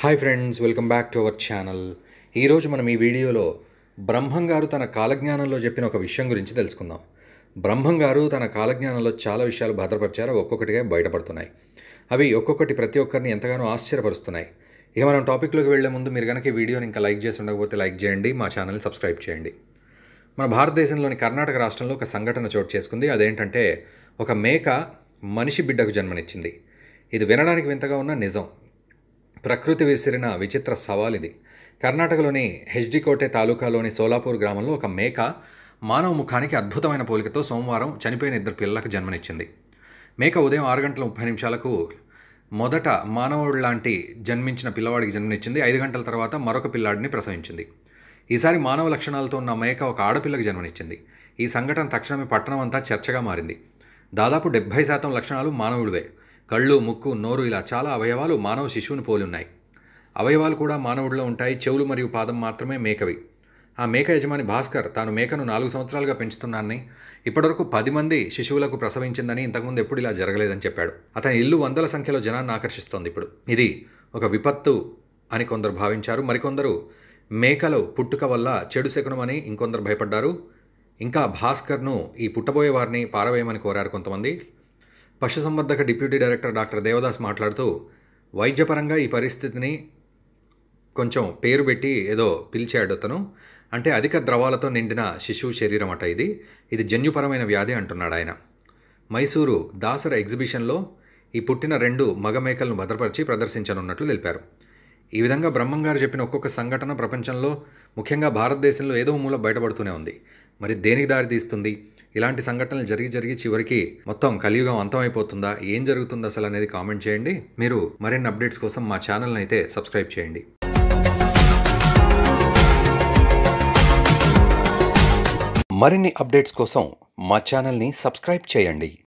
hi friends welcome back to our channel ఈరోజు మనం ఈ వీడియోలో బ్రహ్మంగారు తన కాలజ్ఞానంలో చెప్పిన ఒక విషయం గురించి తెలుసుకుందాం బ్రహ్మంగారు తన కాలజ్ఞానంలో చాలా విషయాలు భద్రపరిచారు ఒక్కొక్కటిగా బయటపడుతున్నాయి అవి ఒక్కొక్కటి ప్రతి ఒక్కరిని ఎంతగానో ఆశ్చర్యపరుస్తున్నాయి ఇక మనం టాపిక్లోకి వెళ్లే ముందు మీరు కనుక ఈ వీడియోని ఇంకా లైక్ చేసి ఉండకపోతే లైక్ చేయండి మా ఛానల్ని సబ్స్క్రైబ్ చేయండి మన భారతదేశంలోని కర్ణాటక రాష్ట్రంలో ఒక సంఘటన చోటు చేసుకుంది అదేంటంటే ఒక మేక మనిషి బిడ్డకు జన్మనిచ్చింది ఇది వినడానికి వింతగా ఉన్న నిజం ప్రకృతి విసిరిన విచిత్ర సవాలిది కర్ణాటకలోని హెచ్డికోటే తాలూకాలోని సోలాపూర్ గ్రామంలో ఒక మేక మానవ ముఖానికి అద్భుతమైన పోలికతో సోమవారం చనిపోయిన ఇద్దరు పిల్లలకు జన్మనిచ్చింది మేక ఉదయం ఆరు గంటల ముప్పై నిమిషాలకు మొదట మానవుడు లాంటి జన్మించిన పిల్లవాడికి జన్మనిచ్చింది ఐదు గంటల తర్వాత మరొక పిల్లాడిని ప్రసవించింది ఈసారి మానవ లక్షణాలతో ఉన్న మేక ఒక ఆడపిల్లకు జన్మనిచ్చింది ఈ సంఘటన తక్షణమే పట్టణం అంతా చర్చగా మారింది దాదాపు డెబ్బై శాతం లక్షణాలు మానవుడివే కళ్ళు ముక్కు నోరు ఇలా చాలా అవయవాలు మానవ శిశువుని పోలున్నాయి అవయవాలు కూడా మానవుడిలో ఉంటాయి చెవులు మరియు పాదం మాత్రమే మేకవి ఆ మేక యజమాని భాస్కర్ తాను మేకను నాలుగు సంవత్సరాలుగా పెంచుతున్నానని ఇప్పటివరకు పది మంది శిశువులకు ప్రసవించిందని ఇంతకుముందు ఎప్పుడు ఇలా జరగలేదని చెప్పాడు అతని ఇల్లు వందల సంఖ్యలో జనాన్ని ఆకర్షిస్తోంది ఇప్పుడు ఇది ఒక విపత్తు అని కొందరు భావించారు మరికొందరు మేకలు పుట్టుక వల్ల చెడు శకునమని ఇంకొందరు భయపడ్డారు ఇంకా భాస్కర్ను ఈ పుట్టబోయే వారిని పారవేయమని కోరారు కొంతమంది పశుసంవర్ధక డిప్యూటీ డైరెక్టర్ డాక్టర్ దేవదాస్ మాట్లాడుతూ వైద్యపరంగా ఈ పరిస్థితిని కొంచెం పేరు పెట్టి ఏదో పిలిచాడు అతను అంటే అధిక ద్రవాలతో నిండిన శిశువు శరీరం అట ఇది ఇది జన్యుపరమైన వ్యాధి అంటున్నాడు ఆయన మైసూరు దాసర ఎగ్జిబిషన్లో ఈ పుట్టిన రెండు మగ మేకలను భద్రపరిచి ప్రదర్శించనున్నట్లు తెలిపారు ఈ విధంగా బ్రహ్మంగారు చెప్పిన ఒక్కొక్క సంఘటన ప్రపంచంలో ముఖ్యంగా భారతదేశంలో ఏదో మూల బయటపడుతూనే ఉంది మరి దేనికి దారి తీస్తుంది ఇలాంటి సంఘటనలు జరిగి జరిగి చివరికి మొత్తం కలియుగం అంతమైపోతుందా ఏం జరుగుతుందో అసలు అనేది కామెంట్ చేయండి మీరు మరిన్ని అప్డేట్స్ కోసం మా ఛానల్ని అయితే సబ్స్క్రైబ్ చేయండి మరిన్ని అప్డేట్స్ కోసం మా ఛానల్ని సబ్స్క్రైబ్ చేయండి